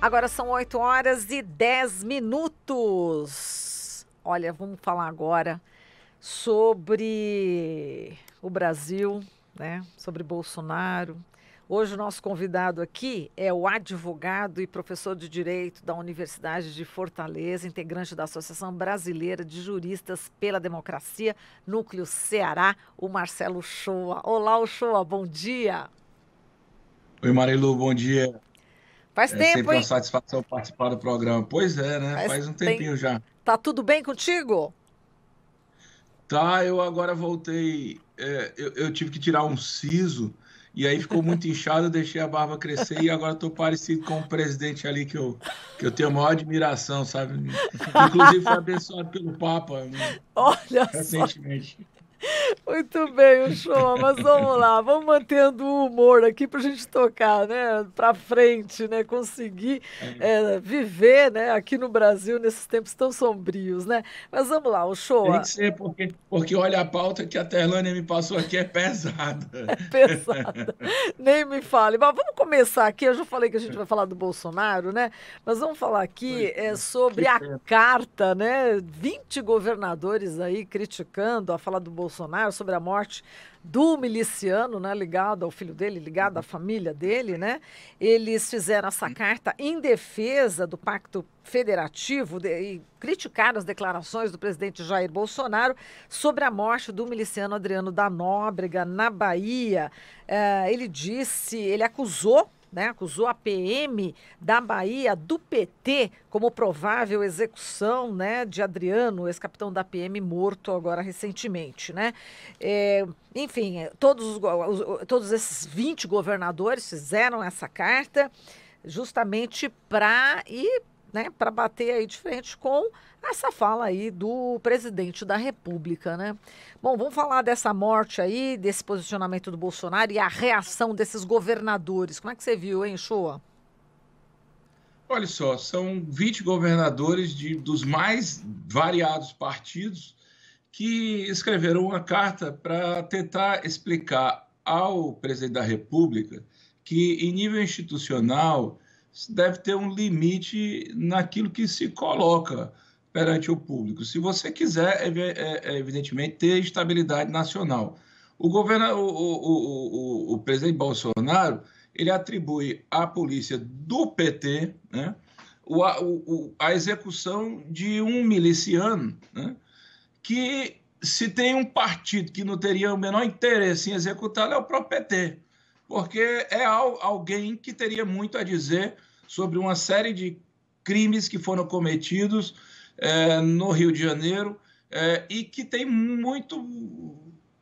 Agora são 8 horas e 10 minutos. Olha, vamos falar agora sobre o Brasil, né? Sobre Bolsonaro. Hoje o nosso convidado aqui é o advogado e professor de direito da Universidade de Fortaleza, integrante da Associação Brasileira de Juristas pela Democracia, Núcleo Ceará, o Marcelo Shoa. Olá, Shoa, bom dia. Oi, Marilu, bom dia. Faz é tempo, sempre hein? uma satisfação participar do programa. Pois é, né? Faz, Faz um tempinho tem... já. Tá tudo bem contigo? Tá, eu agora voltei. É, eu, eu, tive que tirar um siso e aí ficou muito inchado, deixei a barba crescer e agora tô parecido com o presidente ali que eu, que eu tenho a maior admiração, sabe? Inclusive foi abençoado pelo Papa né? Olha recentemente. Só. Muito bem, o show, mas vamos lá, vamos mantendo o humor aqui para a gente tocar, né, para frente, né, conseguir é, viver, né, aqui no Brasil nesses tempos tão sombrios, né. Mas vamos lá, o show. Tem que ser porque, porque olha a pauta que a Terlânia me passou aqui é pesada. É pesada. Nem me fale. Mas vamos começar aqui. Eu já falei que a gente vai falar do Bolsonaro, né? Mas vamos falar aqui é, é, sobre a carta, né? 20 governadores aí criticando a fala do Bolsonaro Bolsonaro sobre a morte do miliciano, né, ligado ao filho dele, ligado à família dele, né? Eles fizeram essa carta em defesa do pacto federativo de, e criticaram as declarações do presidente Jair Bolsonaro sobre a morte do miliciano Adriano da Nóbrega na Bahia. É, ele disse, ele acusou né, acusou a PM da Bahia do PT como provável execução né, de Adriano, ex-capitão da PM, morto agora recentemente. Né? É, enfim, é, todos, os, todos esses 20 governadores fizeram essa carta justamente para ir né, para bater aí de frente com essa fala aí do presidente da República, né? Bom, vamos falar dessa morte aí, desse posicionamento do Bolsonaro e a reação desses governadores. Como é que você viu, hein, Shoa? Olha só, são 20 governadores de, dos mais variados partidos que escreveram uma carta para tentar explicar ao presidente da República que, em nível institucional, deve ter um limite naquilo que se coloca perante o público. Se você quiser, é, é, evidentemente, ter estabilidade nacional. O, governo, o, o, o, o presidente Bolsonaro ele atribui à polícia do PT né, a, execução de um miliciano né, que se tem um partido que não teria o menor interesse em executá-lo é o próprio PT, porque é alguém que teria muito a dizer sobre uma série de crimes que foram cometidos é, no Rio de Janeiro é, e que tem muito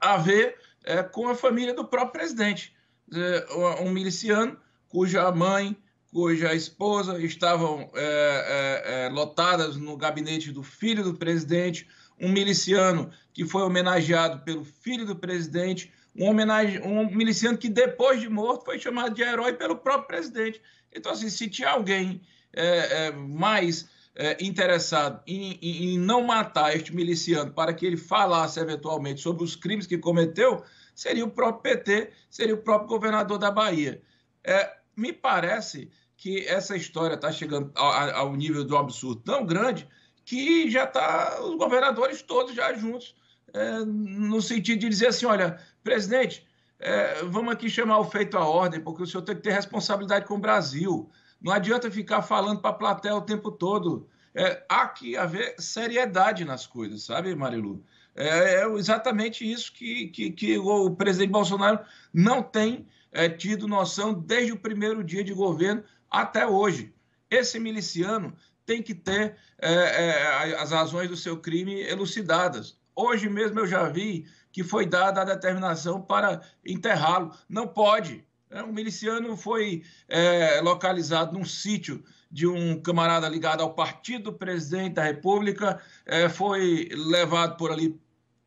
a ver é, com a família do próprio presidente. É, um miliciano cuja mãe, cuja esposa estavam é, é, lotadas no gabinete do filho do presidente, um miliciano que foi homenageado pelo filho do presidente um, homenagem, um miliciano que depois de morto foi chamado de herói pelo próprio presidente. Então, assim, se tinha alguém é, é, mais é, interessado em, em, em, não matar este miliciano para que ele falasse eventualmente sobre os crimes que cometeu, seria o próprio PT, seria o próprio governador da Bahia. É, me parece que essa história está chegando ao, ao nível um absurdo tão grande que já está os governadores todos já juntos é, no sentido de dizer assim: olha, presidente, é, vamos aqui chamar o feito à ordem, porque o senhor tem que ter responsabilidade com o Brasil. Não adianta ficar falando para a plateia o tempo todo. É, há que haver seriedade nas coisas, sabe, Marilu? É, é exatamente isso que, que, que, o presidente Bolsonaro não tem é, tido noção desde o primeiro dia de governo até hoje. Esse miliciano tem que ter é, é, as razões do seu crime elucidadas Hoje mesmo eu já vi que foi dada a determinação para enterrá-lo. Não pode. É, um miliciano foi é, localizado num sítio de um camarada ligado ao partido do presidente da República, é, foi levado por ali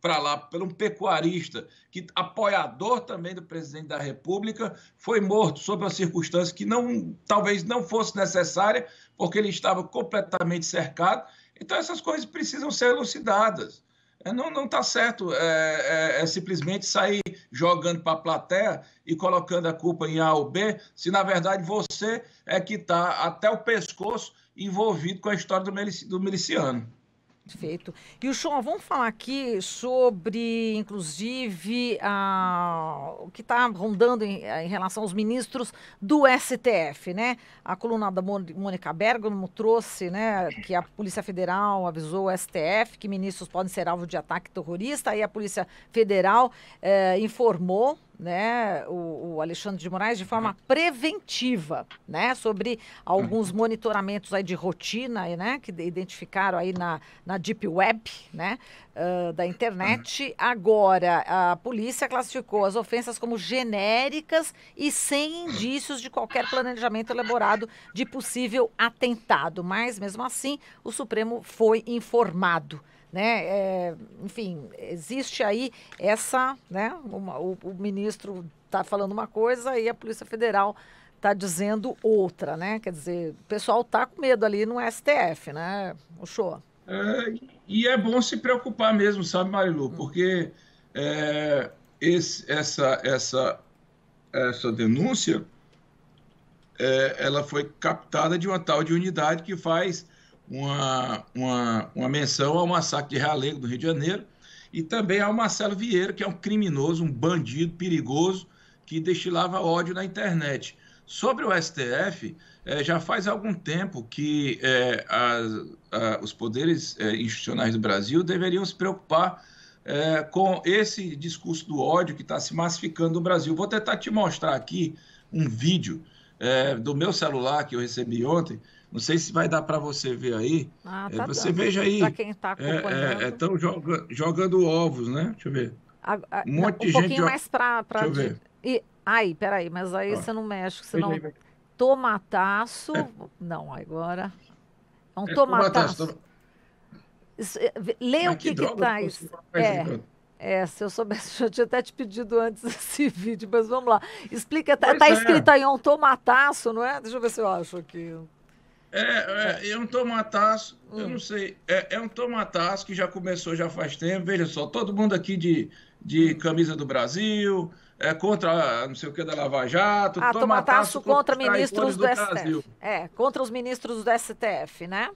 para lá por um pecuarista, que apoiador também do presidente da República, foi morto sob uma circunstância que não, talvez não fosse necessária, porque ele estava completamente cercado. Então essas coisas precisam ser elucidadas. É, não, não tá certo é, é, é simplesmente sair jogando para a plateia e colocando a culpa em A ou B, se na verdade você é que está até o pescoço envolvido com a história do miliciano. Perfeito. E o Sean, vamos falar aqui sobre, inclusive, a, o que está rondando em, eh, em, relação aos ministros do STF, né? A coluna da Mônica Bergamo trouxe, né, que a Polícia Federal avisou o STF que ministros podem ser alvo de ataque terrorista, aí a Polícia Federal eh, informou né, o, o, Alexandre de Moraes de uhum. forma preventiva, né, sobre alguns uhum. monitoramentos aí de rotina, né, que identificaram aí na, na Deep Web, né, uh, da internet. Uhum. Agora, a polícia classificou as ofensas como genéricas e sem indícios de qualquer planejamento elaborado de possível atentado. Mas, mesmo assim, o Supremo foi informado né? É, enfim, existe aí essa, né? Uma, o, o ministro está falando uma coisa e a Polícia Federal está dizendo outra, né? Quer dizer, o pessoal está com medo ali no STF, né? O show. É, e é bom se preocupar mesmo, sabe, Marilu? Hum. Porque é, esse, essa, essa, essa denúncia é, ela foi captada de uma tal de unidade que faz uma, uma, uma menção ao massacre de Realengo, do Rio de Janeiro, e também ao Marcelo Vieira, que é um criminoso, um bandido perigoso, que destilava ódio na internet. Sobre o STF, é, já faz algum tempo que é, a, os poderes é, institucionais do Brasil deveriam se preocupar com esse discurso do ódio que está se massificando no Brasil. Vou tentar te mostrar aqui um vídeo do meu celular que eu recebi ontem, não sei se vai dar para você ver aí. Ah, é, tá é, você dando. veja aí. Para quem está acompanhando. Estão é, é, é joga, jogando ovos, né? Deixa eu ver. A, a, um monte de gente. Um pouquinho joga... mais para. Deixa eu ver. E, aí, peraí, mas aí você não mexe, senão. Veja, veja. Tomataço. É. Não, agora. É um tomataço. tomataço. Isso, lê mas o que, que, tá isso. É. É, se eu soubesse, eu tinha até te pedido antes esse vídeo, mas vamos lá. Explica, tá, tá escrito aí um tomataço, não é? Deixa eu ver se eu acho aqui. É, é, é, é um tomataço, hum. eu não hum. sei. É, é um tomataço que já começou já faz tempo. Veja só, todo mundo aqui de, de hum. camisa do Brasil, é, contra não sei o que da Lava Jato. Ah, tomataço, contra, contra ministros do, do STF. Brasil. É, contra os ministros do STF, né?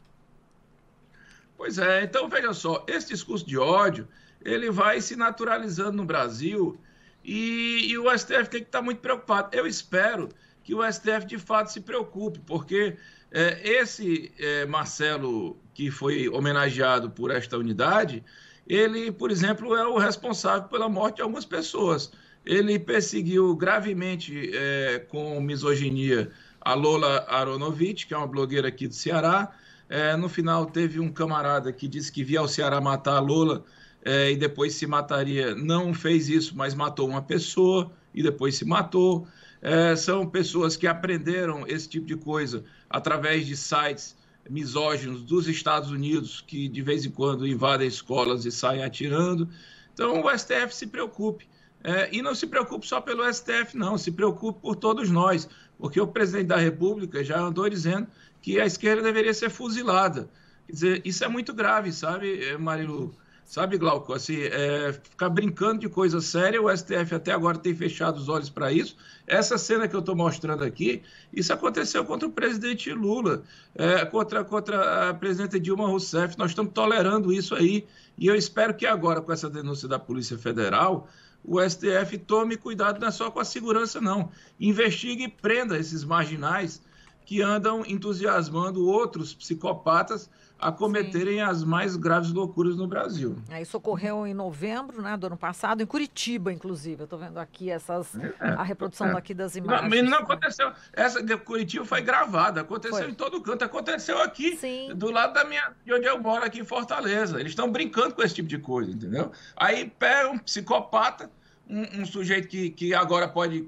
Pois é, então veja só, esse discurso de ódio, ele vai se naturalizando no Brasil e, e o STF tem que estar muito preocupado. Eu espero que o STF de fato se preocupe, porque é, esse é, Marcelo, que foi homenageado por esta unidade, ele, por exemplo, é o responsável pela morte de algumas pessoas. Ele perseguiu gravemente é, com misoginia a Lola Aronovitch, que é uma blogueira aqui do Ceará. É, no final, teve um camarada que disse que via ao Ceará matar a Lola é, e depois se mataria. Não fez isso, mas matou uma pessoa e depois se matou é, são pessoas que aprenderam esse tipo de coisa através de sites misóginos dos Estados Unidos que de vez em quando invadem escolas e saem atirando. Então o STF se preocupe. É, e não se preocupe só pelo STF, não, se preocupe por todos nós, porque o presidente da República já andou dizendo que a esquerda deveria ser fuzilada. Quer dizer, isso é muito grave, sabe, Marilu? Sabe, Glauco, assim, é, ficar brincando de coisa séria, o STF até agora tem fechado os olhos para isso. Essa cena que eu estou mostrando aqui, isso aconteceu contra o presidente Lula, é, contra, contra a presidenta Dilma Rousseff. Nós estamos tolerando isso aí. E eu espero que agora, com essa denúncia da Polícia Federal, o STF tome cuidado, não é só com a segurança, não. Investigue e prenda esses marginais que andam entusiasmando outros psicopatas a cometerem Sim. as mais graves loucuras no Brasil. É, isso ocorreu em novembro né, do ano passado, em Curitiba, inclusive. Eu estou vendo aqui essas, é, a reprodução é. das imagens. Não, não né? aconteceu. Essa de Curitiba foi gravada, aconteceu foi. em todo canto. Aconteceu aqui, Sim. do lado da minha, de onde eu moro, aqui em Fortaleza. Eles estão brincando com esse tipo de coisa, entendeu? Aí pega um psicopata, um, um sujeito que, que agora pode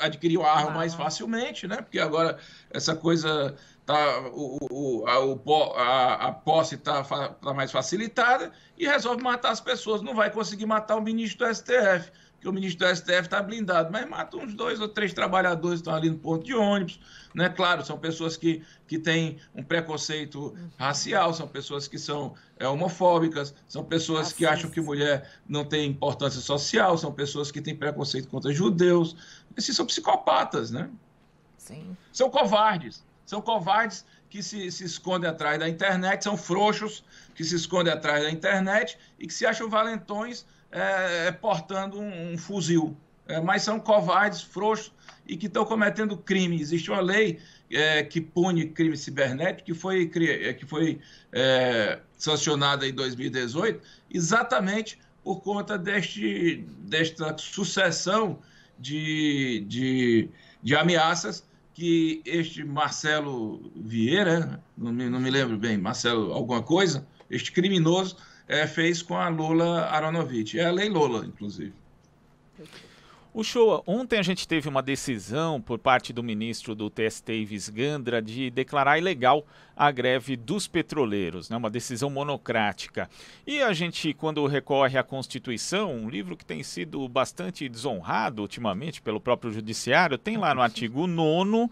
adquiriu a arma ah. mais facilmente, né? Porque agora essa coisa tá o, o, a, o, a, a posse está tá mais facilitada e resolve matar as pessoas. Não vai conseguir matar o ministro do STF que o ministro do STF está blindado, mas mata uns dois ou três trabalhadores que estão ali no ponto de ônibus, né? Claro, são pessoas que, que têm um preconceito racial, são pessoas que são é, homofóbicas, são pessoas que acham que mulher não tem importância social, são pessoas que têm preconceito contra judeus. Esses são psicopatas, né? Sim. São covardes. São covardes que se, se escondem atrás da internet, são frouxos que se escondem atrás da internet e que se acham valentões é, é, portando um, um fuzil, é, mas são covardes, frouxos e que estão cometendo crime. Existe uma lei é, que pune crime cibernético que foi, é, que foi é, sancionada em 2018 exatamente por conta deste, desta sucessão de, de, de ameaças que este Marcelo Vieira, não me, não me lembro bem, Marcelo alguma coisa, este criminoso, é, fez com a Lula Aronovitch. É a Lei Lula, inclusive. O Shoa, ontem a gente teve uma decisão por parte do ministro do TST, Ives Gandra, de declarar ilegal a greve dos petroleiros, né? uma decisão monocrática. E a gente, quando recorre à Constituição, um livro que tem sido bastante desonrado ultimamente pelo próprio Judiciário, tem lá no artigo 9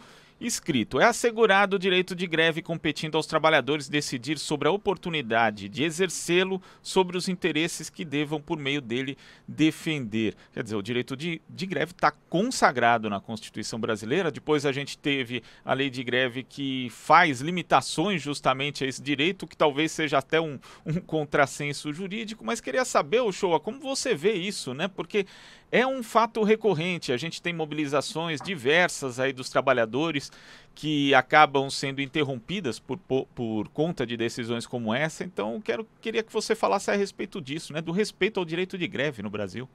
escrito: É assegurado o direito de greve competindo aos trabalhadores decidir sobre a oportunidade de exercê-lo sobre os interesses que devam, por meio dele, defender. Quer dizer, o direito de, de greve está consagrado na Constituição brasileira. Depois a gente teve a lei de greve que faz limitações justamente a esse direito, que talvez seja até um, um contrassenso jurídico, mas queria saber, Shoa, como você vê isso, né? Porque é um fato recorrente. A gente tem mobilizações diversas aí dos trabalhadores que acabam sendo interrompidas por, por, por, conta de decisões como essa. Então, quero, queria que você falasse a respeito disso, né? do respeito ao direito de greve no Brasil.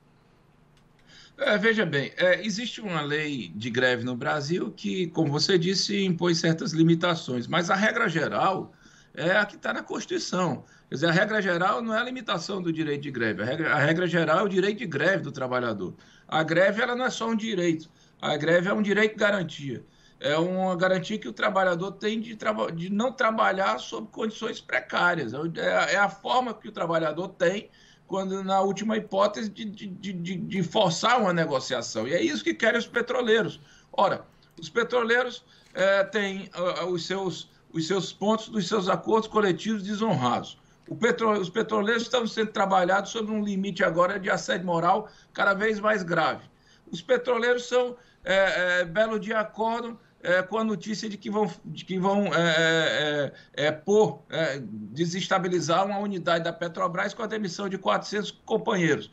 É, veja bem, é, existe uma lei de greve no Brasil que, como você disse, impõe certas limitações, mas a regra geral é a que está na Constituição. Quer dizer, a regra geral não é a limitação do direito de greve, a regra, a regra geral é o direito de greve do trabalhador. A greve ela não é só um direito, a greve é um direito de garantia. É uma garantia que o trabalhador tem de, de não trabalhar sob condições precárias. É, é, é a forma que o trabalhador tem, quando na última hipótese, de, de, de, de forçar uma negociação. E é isso que querem os petroleiros. Ora, os petroleiros é, têm uh, os, seus, os seus pontos dos seus acordos coletivos desonrados. Petro, os petroleiros estão sendo trabalhados sobre um limite agora de assédio moral cada vez mais grave. Os petroleiros são, é, é, belo dia, acordam é, com a notícia de que vão, de que vão é, é, é, pôr, desestabilizar uma unidade da Petrobras com a demissão de 400 companheiros.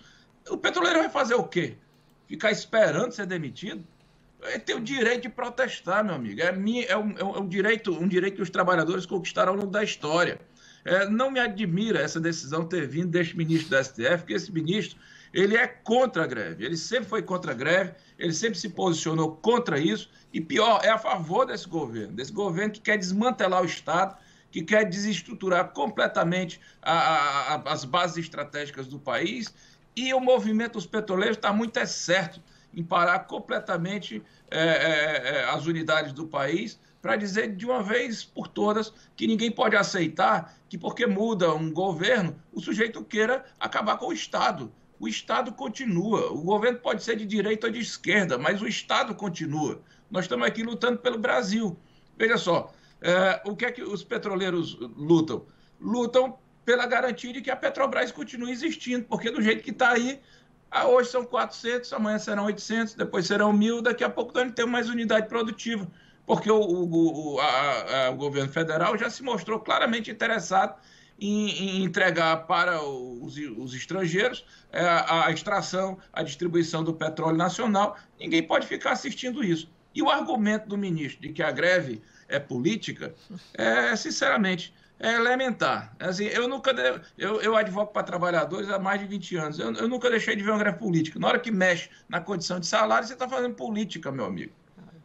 O petroleiro vai fazer o quê? Ficar esperando ser demitido? Ele tem o direito de protestar, meu amigo. É, minha, é, um, é um direito, um direito que os trabalhadores conquistaram ao longo da história. É, não me admira essa decisão ter vindo deste ministro da STF, porque esse ministro ele é contra a greve, ele sempre foi contra a greve, ele sempre se posicionou contra isso e pior, é a favor desse governo, desse governo que quer desmantelar o Estado, que quer desestruturar completamente a, a, a, as bases estratégicas do país e o movimento dos petroleiros está muito é certo em parar completamente é, é, é as unidades do país para dizer de uma vez por todas que ninguém pode aceitar que, porque muda um governo, o sujeito queira acabar com o Estado. O Estado continua. O governo pode ser de direita ou de esquerda, mas o Estado continua. Nós estamos aqui lutando pelo Brasil. Veja só, é, o que é que os petroleiros lutam? Lutam pela garantia de que a Petrobras continue existindo, porque do jeito que está aí, ah, hoje são 400, amanhã serão 800, depois serão 1.000, daqui a pouco nós não temos mais unidade produtiva porque o, o, o, a, a, o governo federal já se mostrou claramente interessado em, em entregar para os, os estrangeiros é, a extração, a distribuição do petróleo nacional. Ninguém pode ficar assistindo isso. E o argumento do ministro de que a greve é política, é, sinceramente, é elementar. Assim, eu nunca de... eu, eu advoco para trabalhadores há mais de 20 anos. Eu, eu nunca deixei de ver uma greve política. Na hora que mexe na condição de salário, você está fazendo política, meu amigo.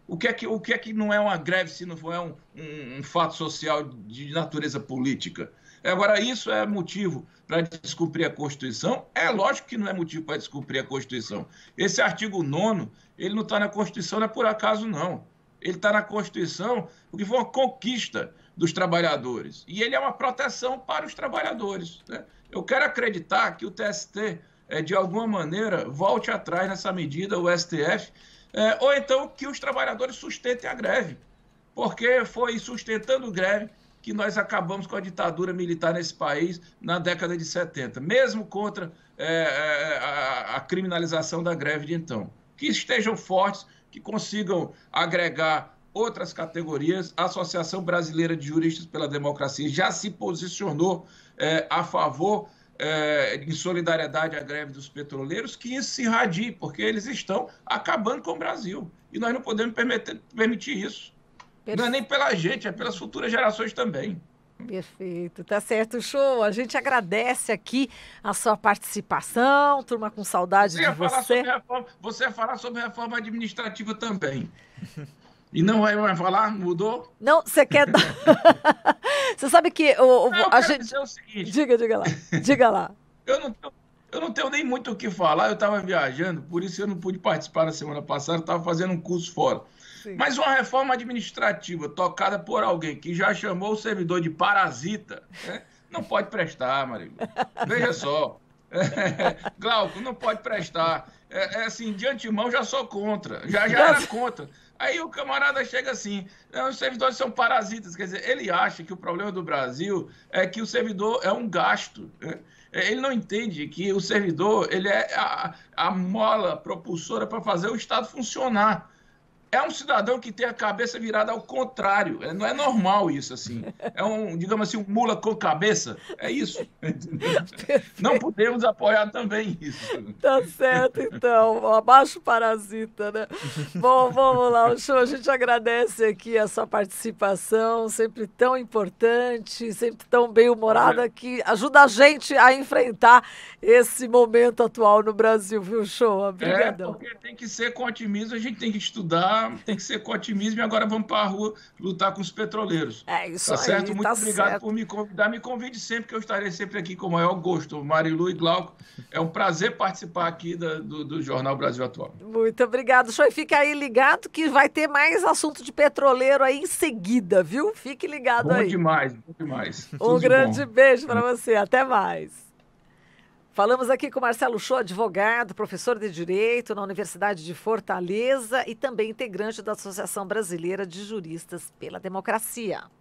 O que, é que, o que é que não é uma greve se não for é um, um, um fato social de natureza política? Agora, isso é motivo para descumprir a Constituição? É lógico que não é motivo para descumprir a Constituição. Esse artigo 9, ele não está na Constituição, não é por acaso, não. Ele está na Constituição porque foi uma conquista dos trabalhadores. E ele é uma proteção para os trabalhadores. Né? Eu quero acreditar que o TST, é, de alguma maneira, volte atrás nessa medida, o STF, é, ou então que os trabalhadores sustentem a greve, porque foi sustentando greve que nós acabamos com a ditadura militar nesse país na década de 70, mesmo contra é, é, a, a, criminalização da greve de então. Que estejam fortes, que consigam agregar outras categorias. A Associação Brasileira de Juristas pela Democracia já se posicionou é, a favor é, em solidariedade à greve dos petroleiros que isso se irradie, porque eles estão acabando com o Brasil. E nós não podemos permitir, permitir isso. Não é nem pela gente, é pelas futuras gerações também. Perfeito, tá certo, show. A gente agradece aqui a sua participação, turma com saudade você de você. reforma, você ia falar sobre reforma administrativa também. E não vai mais falar? Mudou? Não, você quer. você sabe que. O, não, a gente... dizer o seguinte. Diga, diga lá. Diga lá. eu, não tenho, eu não tenho nem muito o que falar, eu estava viajando, por isso eu não pude participar na semana passada, estava fazendo um curso fora. Sim. Mas uma reforma administrativa tocada por alguém que já chamou o servidor de parasita, né? não pode prestar, Marilu. Veja só. Glauco, não pode prestar. É, é assim, de antemão já sou contra. Já já era contra. Aí o camarada chega assim, os servidores são parasitas, quer dizer, ele acha que o problema do Brasil é que o servidor é um gasto. Né? É, ele não entende que o servidor ele é a, a mola propulsora para fazer o Estado funcionar é um cidadão que tem a cabeça virada ao contrário. É, não é normal isso, assim. É um, digamos assim, um mula com cabeça. É isso. não podemos apoiar também isso. Tá certo, então. Abaixo parasita, né? Bom, vamos lá, o show. A gente agradece aqui a sua participação, sempre tão importante, sempre tão bem-humorada, que ajuda a gente a enfrentar esse momento atual no Brasil, viu, show? É, Obrigadão. É, porque tem que ser com otimismo, a gente tem que estudar tem que ser com otimismo e agora vamos para a rua lutar com os petroleiros. É isso tá aí, tá certo? Muito obrigado por me convidar. Me convide sempre, que eu estarei sempre aqui com o maior gosto. Marilu e Glauco, é um prazer participar aqui da, do, do Jornal Brasil Atual. Muito obrigado, show. E fica aí ligado que vai ter mais assunto de petroleiro aí em seguida, viu? Fique ligado bom aí. Bom demais, bom demais. Um Tudo grande bom. beijo para você. Até mais. Falamos aqui com Marcelo Show, advogado, professor de Direito na Universidade de Fortaleza e também integrante da Associação Brasileira de Juristas pela Democracia.